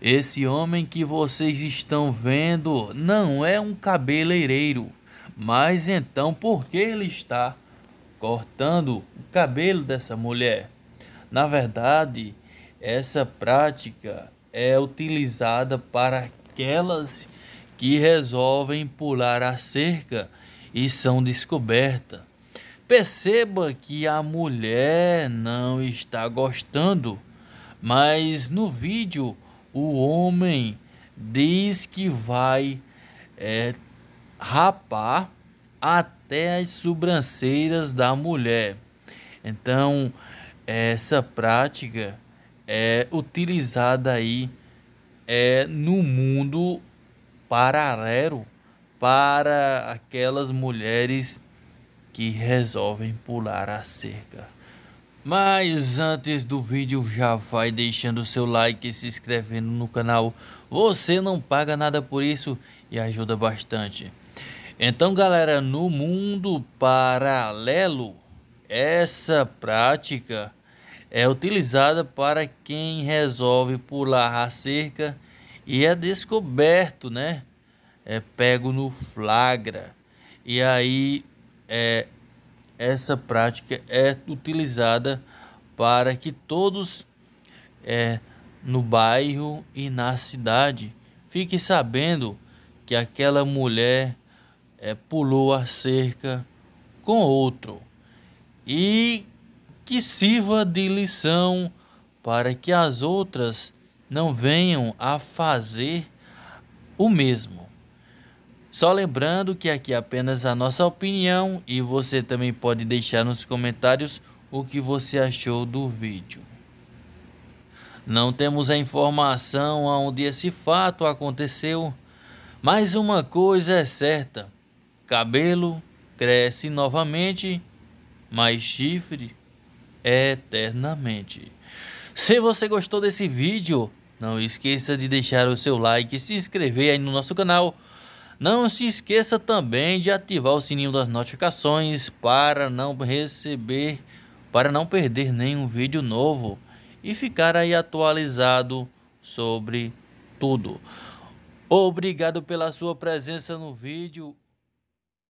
Esse homem que vocês estão vendo não é um cabeleireiro, mas então por que ele está cortando o cabelo dessa mulher? Na verdade, essa prática é utilizada para aquelas que resolvem pular a cerca e são descobertas. Perceba que a mulher não está gostando, mas no vídeo o homem diz que vai é, rapar até as sobrancelhas da mulher. Então, essa prática é utilizada aí é, no mundo paralelo para aquelas mulheres que resolvem pular a cerca. Mas antes do vídeo já vai deixando seu like e se inscrevendo no canal. Você não paga nada por isso e ajuda bastante. Então galera, no mundo paralelo, essa prática é utilizada para quem resolve pular a cerca e é descoberto, né? É pego no flagra. E aí é essa prática é utilizada para que todos é, no bairro e na cidade fiquem sabendo que aquela mulher é, pulou a cerca com outro e que sirva de lição para que as outras não venham a fazer o mesmo. Só lembrando que aqui é apenas a nossa opinião e você também pode deixar nos comentários o que você achou do vídeo. Não temos a informação aonde esse fato aconteceu, mas uma coisa é certa: cabelo cresce novamente, mas chifre eternamente. Se você gostou desse vídeo, não esqueça de deixar o seu like e se inscrever aí no nosso canal. Não se esqueça também de ativar o sininho das notificações para não receber, para não perder nenhum vídeo novo e ficar aí atualizado sobre tudo. Obrigado pela sua presença no vídeo